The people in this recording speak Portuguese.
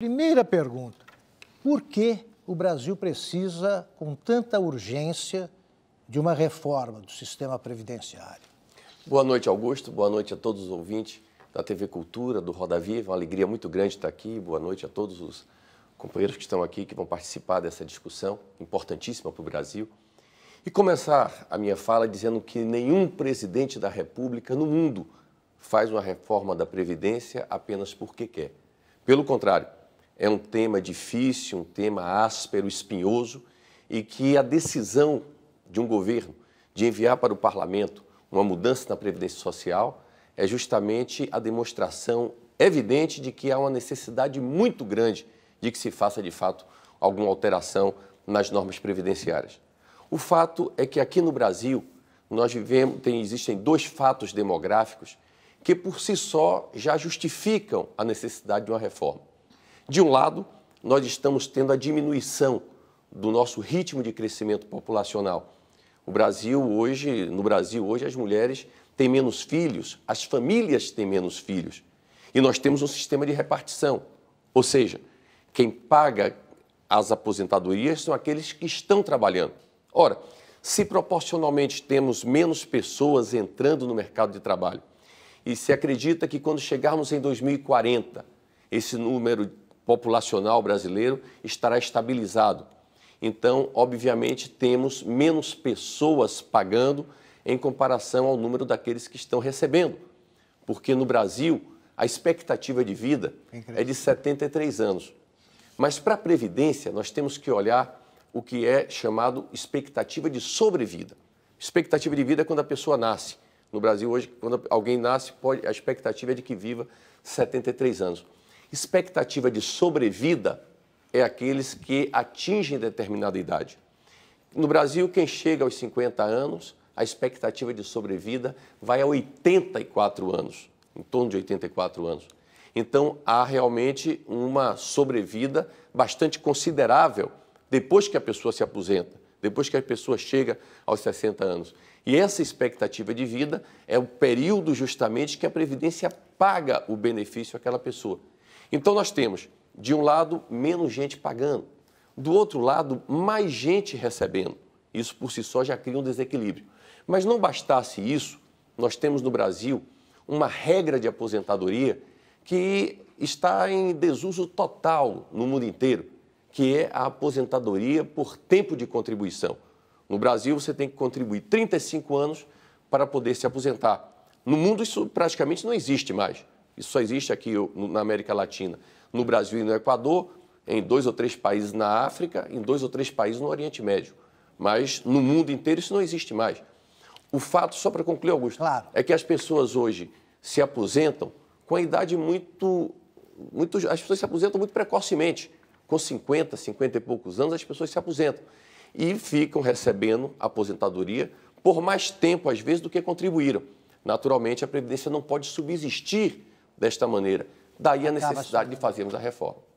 Primeira pergunta: por que o Brasil precisa, com tanta urgência, de uma reforma do sistema previdenciário? Boa noite, Augusto. Boa noite a todos os ouvintes da TV Cultura, do Roda Viva. Uma alegria muito grande estar aqui. Boa noite a todos os companheiros que estão aqui, que vão participar dessa discussão importantíssima para o Brasil. E começar a minha fala dizendo que nenhum presidente da República no mundo faz uma reforma da Previdência apenas porque quer. Pelo contrário, é um tema difícil, um tema áspero, espinhoso e que a decisão de um governo de enviar para o parlamento uma mudança na previdência social é justamente a demonstração evidente de que há uma necessidade muito grande de que se faça de fato alguma alteração nas normas previdenciárias. O fato é que aqui no Brasil nós vivemos, tem, existem dois fatos demográficos que por si só já justificam a necessidade de uma reforma. De um lado, nós estamos tendo a diminuição do nosso ritmo de crescimento populacional. O Brasil hoje, no Brasil hoje, as mulheres têm menos filhos, as famílias têm menos filhos. E nós temos um sistema de repartição, ou seja, quem paga as aposentadorias são aqueles que estão trabalhando. Ora, se proporcionalmente temos menos pessoas entrando no mercado de trabalho e se acredita que quando chegarmos em 2040 esse número populacional brasileiro estará estabilizado. Então, obviamente, temos menos pessoas pagando em comparação ao número daqueles que estão recebendo. Porque no Brasil, a expectativa de vida é, é de 73 anos. Mas para a Previdência, nós temos que olhar o que é chamado expectativa de sobrevida. Expectativa de vida é quando a pessoa nasce. No Brasil, hoje, quando alguém nasce, pode, a expectativa é de que viva 73 anos. Expectativa de sobrevida é aqueles que atingem determinada idade. No Brasil, quem chega aos 50 anos, a expectativa de sobrevida vai a 84 anos, em torno de 84 anos. Então, há realmente uma sobrevida bastante considerável depois que a pessoa se aposenta, depois que a pessoa chega aos 60 anos. E essa expectativa de vida é o período justamente que a Previdência paga o benefício àquela pessoa. Então nós temos, de um lado, menos gente pagando, do outro lado, mais gente recebendo. Isso por si só já cria um desequilíbrio. Mas não bastasse isso, nós temos no Brasil uma regra de aposentadoria que está em desuso total no mundo inteiro, que é a aposentadoria por tempo de contribuição. No Brasil, você tem que contribuir 35 anos para poder se aposentar. No mundo, isso praticamente não existe mais. Isso só existe aqui na América Latina, no Brasil e no Equador, em dois ou três países na África, em dois ou três países no Oriente Médio. Mas no mundo inteiro isso não existe mais. O fato, só para concluir, Augusto, claro. é que as pessoas hoje se aposentam com a idade muito, muito. As pessoas se aposentam muito precocemente. Com 50, 50 e poucos anos, as pessoas se aposentam. E ficam recebendo aposentadoria por mais tempo, às vezes, do que contribuíram. Naturalmente, a Previdência não pode subsistir desta maneira. Daí a necessidade de fazermos a reforma.